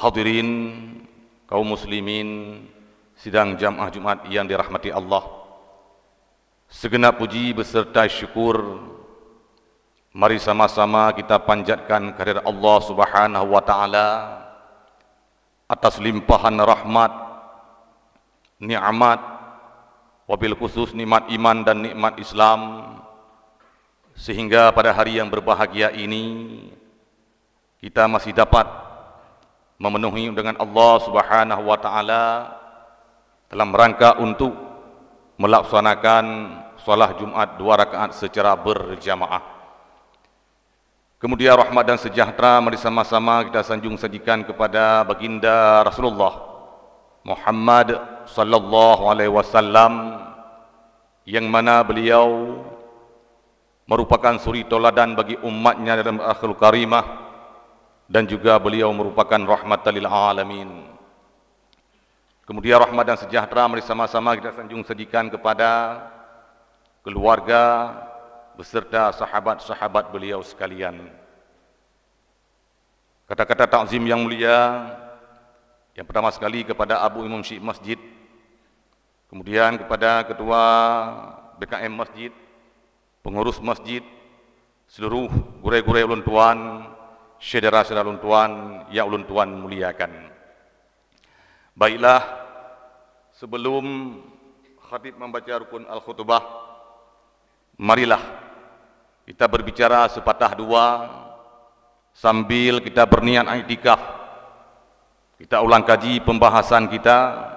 Hadirin kaum muslimin sidang jamaah Jumat yang dirahmati Allah. Segenap puji beserta syukur mari sama-sama kita panjatkan kehadirat Allah Subhanahu wa taala atas limpahan rahmat nikmat wabil khusus nikmat iman dan nikmat Islam sehingga pada hari yang berbahagia ini kita masih dapat memenuhi dengan Allah Subhanahu wa taala dalam rangka untuk melaksanakan solat Jumat dua rakaat secara berjamaah. Kemudian rahmat dan sejahtera mari sama-sama kita sanjung sajikan kepada baginda Rasulullah Muhammad sallallahu alaihi wasallam yang mana beliau merupakan suri toladan bagi umatnya dalam akhlul karimah dan juga beliau merupakan rahmat lil alamin. Kemudian rahmat dan sejahtera mari sama-sama kita sanjung sedikan kepada keluarga beserta sahabat-sahabat beliau sekalian. Kata-kata takzim yang mulia yang pertama sekali kepada Abu Imam Syekh Masjid kemudian kepada ketua BKM Masjid, pengurus masjid, seluruh gurai-gurai ulun tuan, saudara-saudara ulun tuan yang ulun tuan muliakan. Baiklah, sebelum khatib membaca rukun al-khutbah, marilah kita berbicara sepatah dua sambil kita berniat itikaf. Kita ulang kaji pembahasan kita,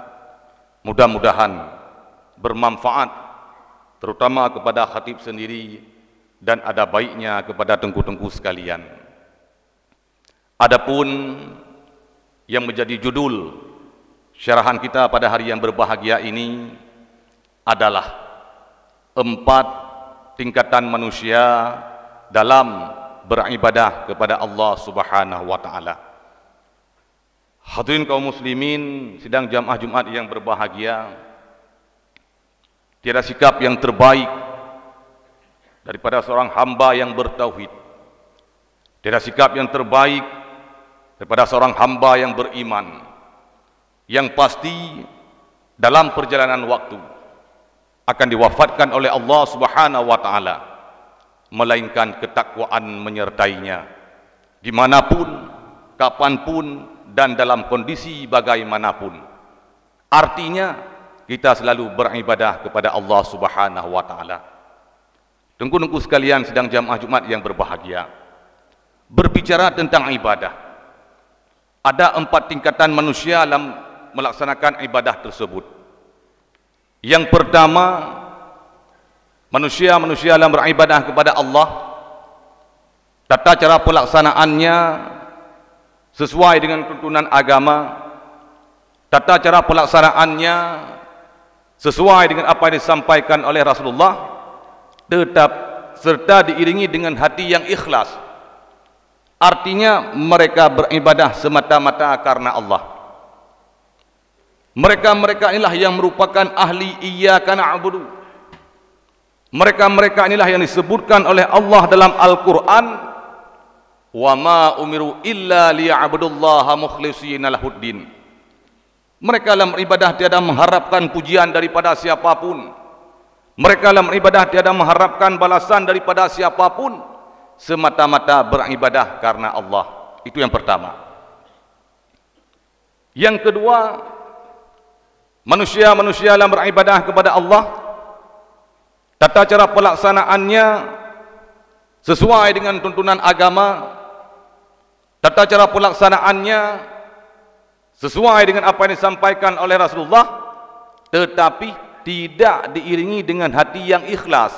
mudah-mudahan bermanfaat terutama kepada khatib sendiri dan ada baiknya kepada tengku-tengku sekalian. Adapun yang menjadi judul syarahan kita pada hari yang berbahagia ini adalah empat tingkatan manusia dalam beribadah kepada Allah Subhanahu wa taala. Hadirin kaum muslimin sidang jamaah Jumat yang berbahagia tiada sikap yang terbaik daripada seorang hamba yang bertauhid tiada sikap yang terbaik kepada seorang hamba yang beriman yang pasti dalam perjalanan waktu akan diwafatkan oleh Allah Subhanahu wa taala melainkan ketakwaan menyertainya dimanapun kapanpun dan dalam kondisi bagaimanapun artinya kita selalu beribadah kepada Allah Subhanahu wa taala Tunggu tunggu sekalian sedang jamaah Jumat yang berbahagia berbicara tentang ibadah ada empat tingkatan manusia dalam melaksanakan ibadah tersebut. Yang pertama, manusia-manusia dalam beribadah kepada Allah, tata cara pelaksanaannya sesuai dengan tuntunan agama, tata cara pelaksanaannya sesuai dengan apa yang disampaikan oleh Rasulullah, tetap serta diiringi dengan hati yang ikhlas artinya mereka beribadah semata-mata karena Allah mereka-mereka inilah yang merupakan ahli iyyaka na'budu mereka-mereka inilah yang disebutkan oleh Allah dalam Al-Qur'an wa ma umiru illa liya'budullaha mukhlishina lahuddin mereka dalam ibadah tiada mengharapkan pujian daripada siapapun mereka dalam ibadah tiada mengharapkan balasan daripada siapapun semata-mata beribadah karena Allah. Itu yang pertama. Yang kedua, manusia-manusia dalam beribadah kepada Allah, tata cara pelaksanaannya sesuai dengan tuntunan agama, tata cara pelaksanaannya sesuai dengan apa yang disampaikan oleh Rasulullah, tetapi tidak diiringi dengan hati yang ikhlas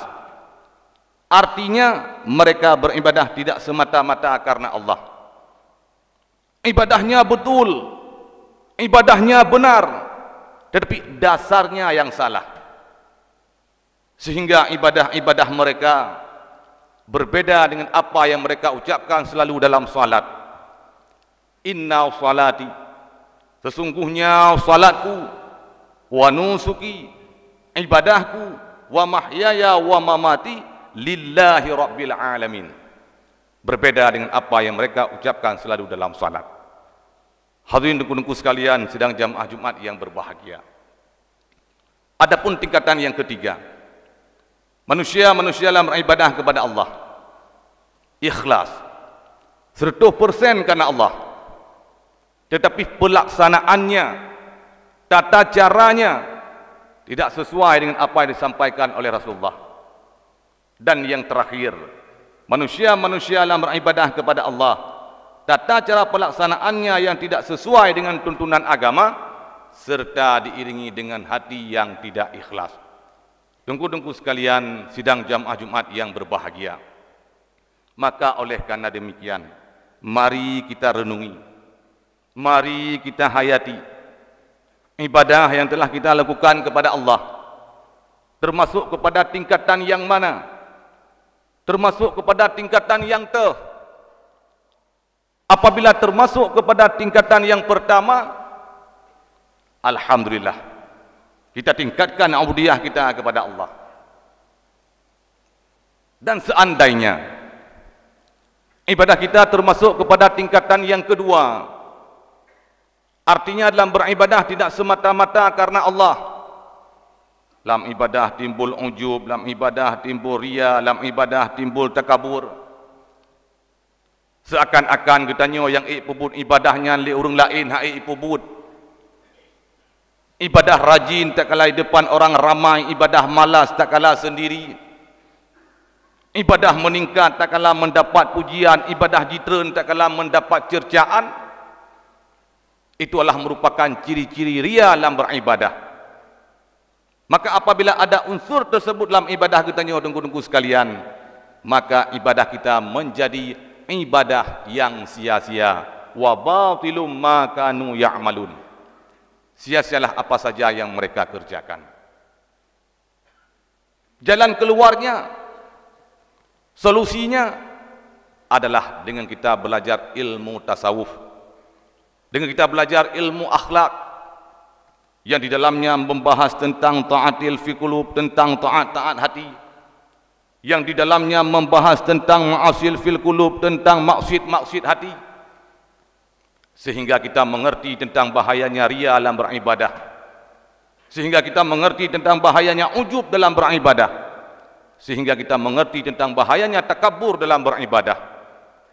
Artinya mereka beribadah tidak semata-mata karena Allah. Ibadahnya betul. Ibadahnya benar. Tetapi dasarnya yang salah. Sehingga ibadah-ibadah mereka berbeda dengan apa yang mereka ucapkan selalu dalam salat. Inna salati sesungguhnya salatku wa nusuki ibadahku wa mahyaya wa mamati lillahi rabbil alamin berbeda dengan apa yang mereka ucapkan selalu dalam salat hadirin dukun-dukun sekalian sidang jamaah Jumat yang berbahagia adapun tingkatan yang ketiga manusia manusia dalam ibadah kepada Allah ikhlas 100% karena Allah tetapi pelaksanaannya tata caranya tidak sesuai dengan apa yang disampaikan oleh Rasulullah dan yang terakhir manusia-manusia dalam beribadah kepada Allah tata cara pelaksanaannya yang tidak sesuai dengan tuntunan agama serta diiringi dengan hati yang tidak ikhlas tunggu-tunggu sekalian sidang jamaah Jumat yang berbahagia maka oleh karena demikian mari kita renungi mari kita hayati ibadah yang telah kita lakukan kepada Allah termasuk kepada tingkatan yang mana termasuk kepada tingkatan yang ter apabila termasuk kepada tingkatan yang pertama Alhamdulillah kita tingkatkan audiah kita kepada Allah dan seandainya ibadah kita termasuk kepada tingkatan yang kedua artinya dalam beribadah tidak semata-mata karena Allah dalam ibadah timbul ujub, dalam ibadah timbul ria, dalam ibadah timbul takabur. Seakan-akan kita tanya yang ik ibadahnya li orang lain hak ik pebut. Ibadah rajin tak kalah depan orang ramai, ibadah malas tak kalah sendiri. Ibadah meningkat tak kalah mendapat pujian, ibadah jitren tak kalah mendapat cercaan. Itulah merupakan ciri-ciri ria dalam beribadah. Maka apabila ada unsur tersebut dalam ibadah kita nyawa tunggu-tunggu sekalian, maka ibadah kita menjadi ibadah yang sia-sia. Wa batilum ma kanu ya'malun. Sia-sialah apa saja yang mereka kerjakan. Jalan keluarnya, solusinya adalah dengan kita belajar ilmu tasawuf. Dengan kita belajar ilmu akhlak, yang di dalamnya membahas tentang taatil fikulub tentang taat taat hati yang di dalamnya membahas tentang ma'asil fil kulub tentang maksid maksid hati sehingga kita mengerti tentang bahayanya ria dalam beribadah sehingga kita mengerti tentang bahayanya ujub dalam beribadah sehingga kita mengerti tentang bahayanya takabur dalam beribadah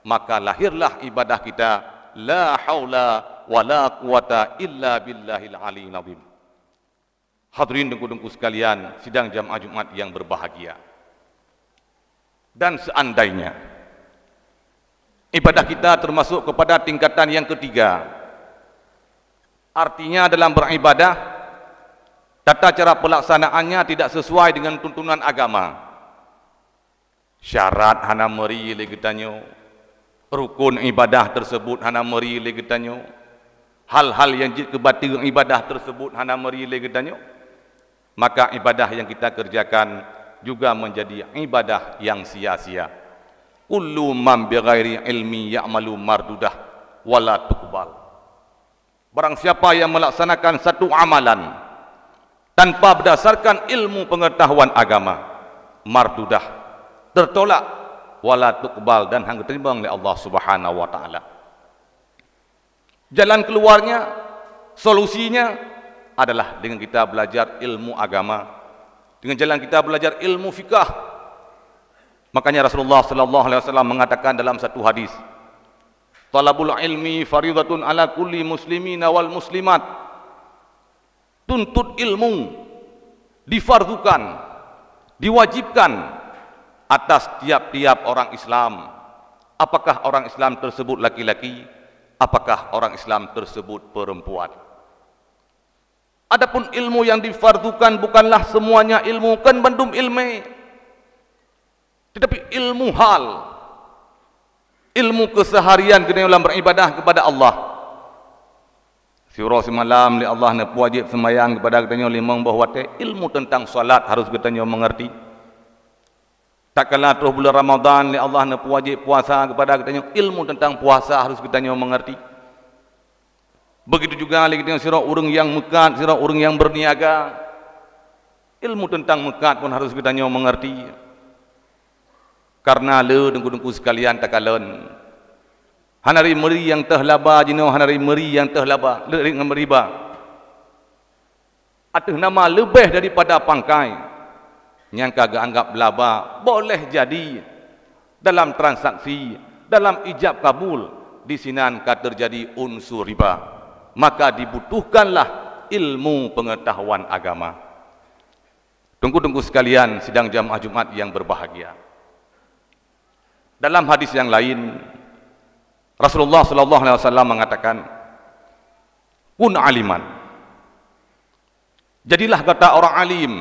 maka lahirlah ibadah kita la haula wala quwata illa billahil aliyil azim. Hadirin dengku-dengku sekalian, sidang jamaah Jumat yang berbahagia. Dan seandainya ibadah kita termasuk kepada tingkatan yang ketiga. Artinya dalam beribadah tata cara pelaksanaannya tidak sesuai dengan tuntunan agama. Syarat hana meri legitanyo rukun ibadah tersebut hana meri legitanyo hal-hal yang kebatiran ibadah tersebut hana meri lagi tanya maka ibadah yang kita kerjakan juga menjadi ibadah yang sia-sia kullu man bighairi ilmi ya'malu mardudah wala tuqbal barang siapa yang melaksanakan satu amalan tanpa berdasarkan ilmu pengetahuan agama mardudah tertolak wala tuqbal dan hang terima oleh Allah Subhanahu wa taala jalan keluarnya, solusinya adalah dengan kita belajar ilmu agama, dengan jalan kita belajar ilmu fikah. Makanya Rasulullah sallallahu alaihi wasallam mengatakan dalam satu hadis, "Talabul ilmi fardhatun ala kulli muslimin wal muslimat." Tuntut ilmu difardhukan, diwajibkan atas tiap-tiap orang Islam. Apakah orang Islam tersebut laki-laki, apakah orang Islam tersebut perempuan. Adapun ilmu yang difardukan bukanlah semuanya ilmu, kan bendum ilmi. Tetapi ilmu hal, ilmu keseharian kena ulam beribadah kepada Allah. Surah semalam li Allah ne wajib semayang kepada kita nyolimong bahwa ilmu tentang salat harus kita nyolimong mengerti. Tak Takkanlah terus bulan Ramadan ni Allah nak wajib puasa kepada kita tanya ilmu tentang puasa harus kita tanya mengerti. Begitu juga lagi dengan sirah orang yang mekat, sirah orang yang berniaga. Ilmu tentang mekat pun harus kita tanya mengerti. Karena le dengku-dengku sekalian tak takalan. Hanari meri yang teh laba jino hanari meri yang teh laba le ring meriba. Atuh nama lebih daripada pangkai yang kagak anggap laba boleh jadi dalam transaksi dalam ijab kabul di sini kat terjadi unsur riba maka dibutuhkanlah ilmu pengetahuan agama tunggu-tunggu sekalian sidang jamaah Jumat yang berbahagia dalam hadis yang lain Rasulullah sallallahu alaihi wasallam mengatakan kun aliman jadilah kata orang alim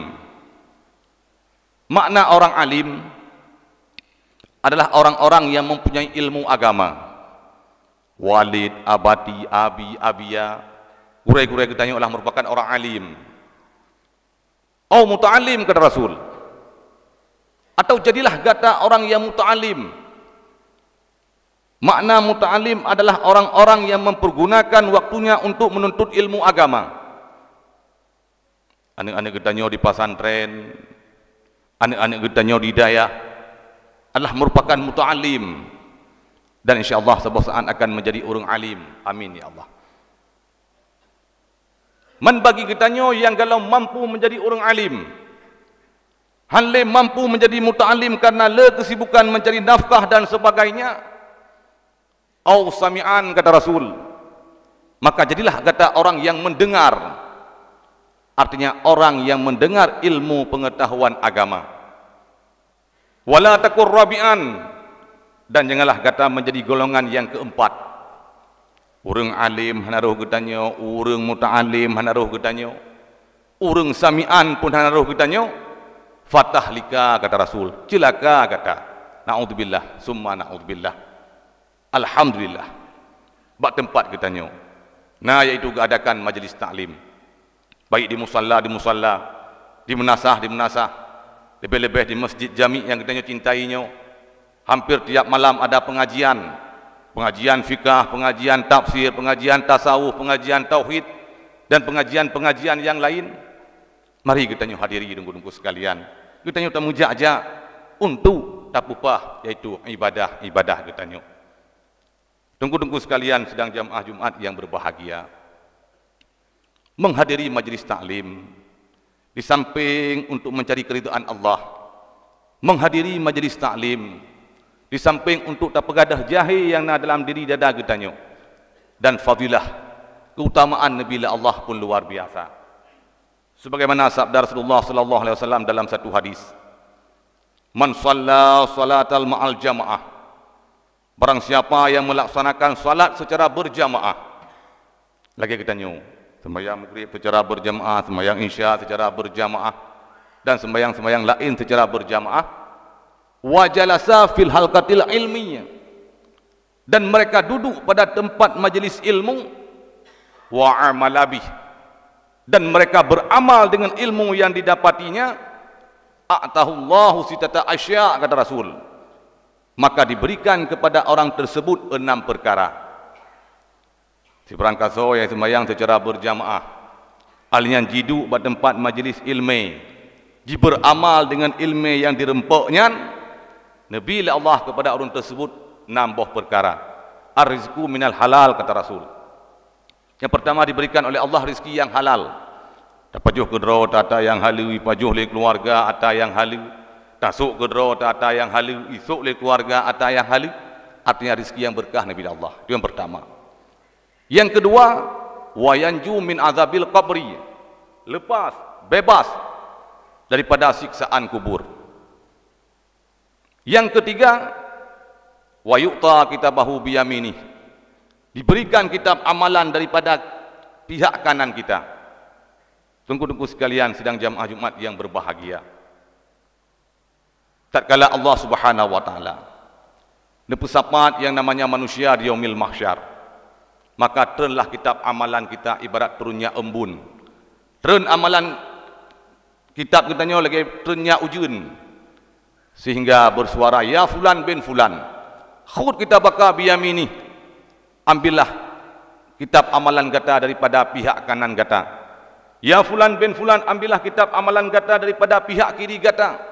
Makna orang alim adalah orang-orang yang mempunyai ilmu agama. Walid, abadi, abi, abia, gurai-gurai ditanya adalah merupakan orang alim. Oh muta'alim kata Rasul. Atau jadilah kata orang yang muta'alim. Makna muta'alim adalah orang-orang yang mempergunakan waktunya untuk menuntut ilmu agama. Anak-anak ditanya di pesantren, anak-anak kita nyodidaya adalah merupakan muta'alim dan insyaAllah sebuah saat akan menjadi orang alim amin ya Allah man bagi kita yang kalau mampu menjadi orang alim halim mampu menjadi muta'alim karena le kesibukan mencari nafkah dan sebagainya au sami'an kata Rasul maka jadilah kata orang yang mendengar artinya orang yang mendengar ilmu pengetahuan agama wala takur rabian dan janganlah kata menjadi golongan yang keempat urang alim hanaruh gedanyo urang muta'alim hanaruh gedanyo urang samian pun hanaruh Fatah fatahlika kata rasul celaka kata naudzubillah summa naudzubillah alhamdulillah bak tempat gedanyo nah yaitu keadakan majlis taklim baik di musalla di musalla di menasah di menasah lebih-lebih di masjid jami' yang kita cintainya hampir tiap malam ada pengajian pengajian fikah, pengajian tafsir, pengajian tasawuf, pengajian tauhid dan pengajian-pengajian yang lain mari kita hadiri dengku-dengku sekalian kita nyu temu aja untuk tapupah yaitu ibadah-ibadah kita nyu tunggu-tunggu sekalian sedang jamaah Jumat yang berbahagia menghadiri majlis taklim di samping untuk mencari keridhaan Allah menghadiri majlis taklim di samping untuk terpegadah jahe yang ada dalam diri dada getanyo dan fadilah keutamaan bila Allah pun luar biasa sebagaimana sabda Rasulullah sallallahu alaihi wasallam dalam satu hadis man shalla salatal ma'al jamaah barang siapa yang melaksanakan salat secara berjamaah lagi kita getanyo Semayang maghrib secara berjamaah, sembahyang isya secara berjamaah dan semayang semayang lain secara berjamaah wa jalasa fil halqatil ilmiyah dan mereka duduk pada tempat majlis ilmu wa amalabi dan mereka beramal dengan ilmu yang didapatinya atahullahu sitata asya kata rasul maka diberikan kepada orang tersebut enam perkara Si Prangkaso yang semayang secara berjamaah. Alian jidu bertempat majlis ilmi, Ji beramal dengan ilmi yang dirempoknya. Nabi Allah kepada orang tersebut nambah perkara. Ar-rizku minal halal kata Rasul. Yang pertama diberikan oleh Allah rizki yang halal. Terpajuh ke dera tata yang halu, pajuh le keluarga ata yang halu. Tasuk ke dera tata yang halu, isuk le keluarga ata yang halu. Artinya rizki yang berkah Nabi Allah. Itu yang pertama. Yang kedua, wayanju min azabil qabri. Lepas, bebas daripada siksaan kubur. Yang ketiga, wayuqta kitabahu biyamini. Diberikan kitab amalan daripada pihak kanan kita. Tunggu-tunggu sekalian sedang jamaah Jumat yang berbahagia. Tak kala Allah Subhanahu wa taala nepesapat yang namanya manusia di yaumil mahsyar maka turunlah kitab amalan kita ibarat turunnya embun turun amalan kitab kita ni lagi turunnya ujun sehingga bersuara ya fulan bin fulan khud kita bakar baka ini. ambillah kitab amalan kata daripada pihak kanan kata ya fulan bin fulan ambillah kitab amalan kata daripada pihak kiri kata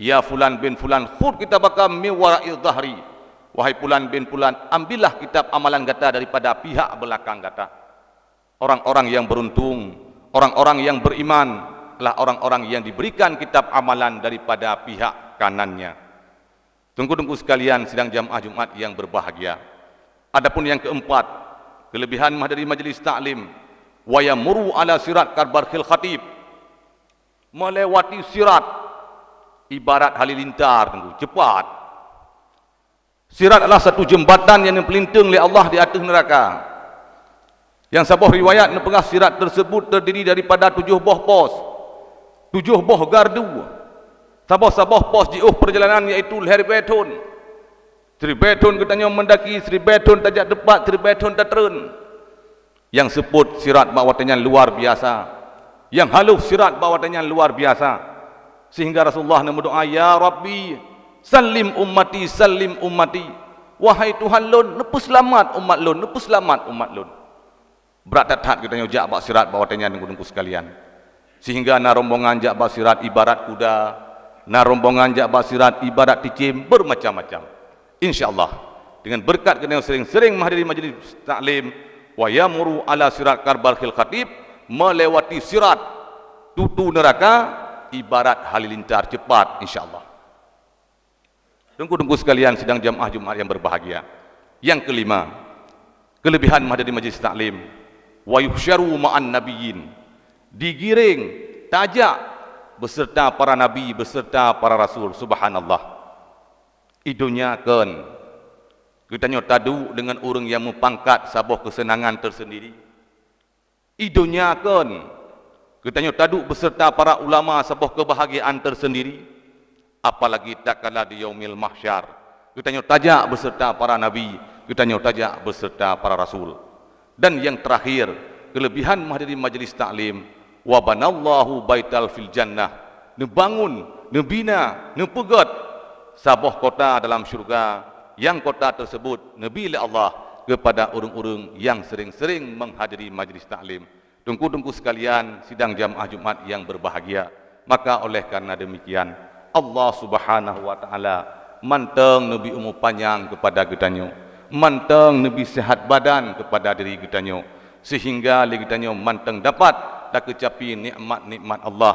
ya fulan bin fulan khud kita bakar miwara'i dhahri Wahai Pulan bin Pulan, ambillah kitab amalan kata daripada pihak belakang kata. Orang-orang yang beruntung, orang-orang yang beriman, adalah orang-orang yang diberikan kitab amalan daripada pihak kanannya. Tunggu-tunggu sekalian sidang jamaah Jumat yang berbahagia. Adapun yang keempat, kelebihan dari majlis taklim, wayamuru ala sirat karbar khil khatib, melewati sirat, ibarat halilintar, tunggu, cepat, Sirat adalah satu jembatan yang dipelintang oleh Allah di atas neraka. Yang sebuah riwayat mempengah sirat tersebut terdiri daripada tujuh buah pos. Tujuh buah gardu. Sabah-sabah pos di uh perjalanan iaitu Lher Betun. Sri Betun katanya mendaki, Sri Betun tajak depat, Sri Betun tatren. Yang sebut sirat bawatannya luar biasa. Yang halus sirat bawatannya luar biasa. Sehingga Rasulullah nak berdoa, Ya Rabbi, Salim ummati, salim ummati. Wahai Tuhan Lun, lepas selamat umat Lun, lepas selamat umat Lun. Berat tatat kita nyujak bak sirat bawa tanya nunggu-nunggu sekalian. Sehingga na rombongan jak basirat ibarat kuda, na rombongan jak basirat ibarat ticim bermacam-macam. Insya-Allah dengan berkat kita yang sering-sering menghadiri majlis taklim wa yamuru ala sirat karbal khil khatib melewati sirat tutu neraka ibarat halilintar cepat insya-Allah. Tunggu-tunggu sekalian sedang jamaah jumaat yang berbahagia. Yang kelima, kelebihan di majlis taklim. Wa yuhsyaru ma'an nabiyyin. Digiring, tajak beserta para nabi, beserta para rasul. Subhanallah. Idunya kan. Kita nyotadu dengan orang yang mempangkat sabuh kesenangan tersendiri. Idunya kan. Kita nyotadu beserta para ulama sabuh kebahagiaan tersendiri. Kita apalagi tak kala di yaumil mahsyar kitanyo tajak beserta para nabi kitanyo tajak beserta para rasul dan yang terakhir kelebihan menghadiri majlis taklim wa banallahu baital fil jannah nebangun nebina nepegat sebuah kota dalam syurga yang kota tersebut nabi Allah kepada urung-urung yang sering-sering menghadiri majlis taklim tungku-tungku sekalian sidang jamaah Jumat yang berbahagia maka oleh karena demikian Allah Subhanahu wa taala manteng nabi umur panjang kepada kita gedanyo manteng nabi sehat badan kepada diri kita gedanyo sehingga kita gedanyo manteng dapat tak kecapi nikmat-nikmat Allah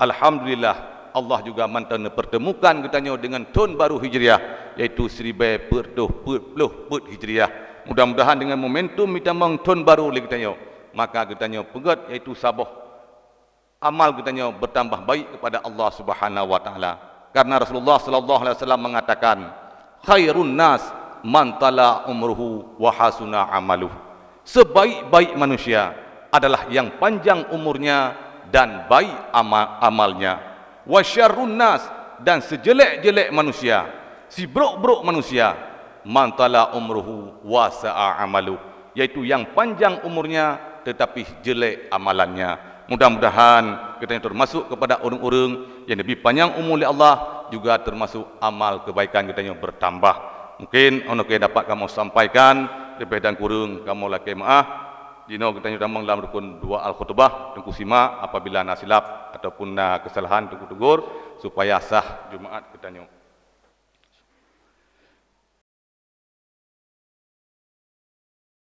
alhamdulillah Allah juga manteng pertemukan gedanyo dengan tahun baru hijriah yaitu seribu perduh perduh perduh hijriah mudah-mudahan dengan momentum kita mitamang tahun baru kita gedanyo maka kita gedanyo pegat yaitu sabah amal kita kitanya bertambah baik kepada Allah Subhanahu wa taala. Karena Rasulullah sallallahu alaihi wasallam mengatakan, khairun nas man tala umruhu wa hasuna amaluh. Sebaik-baik manusia adalah yang panjang umurnya dan baik amal amalnya. Wa syarrun nas dan sejelek-jelek manusia, si brok-brok manusia, man tala umruhu wa sa'a amaluh, yaitu yang panjang umurnya tetapi jelek amalannya mudah-mudahan kita yang termasuk kepada orang-orang yang lebih panjang umur oleh Allah juga termasuk amal kebaikan kita yang bertambah. Mungkin ono ke dapat kamu sampaikan lebih dan kurung kamu lah kemaah. Dino kita yang tambang dalam rukun dua al khutbah tunggu sima apabila nasilap ataupun kesalahan tunggu tegur supaya sah Jumaat kita yang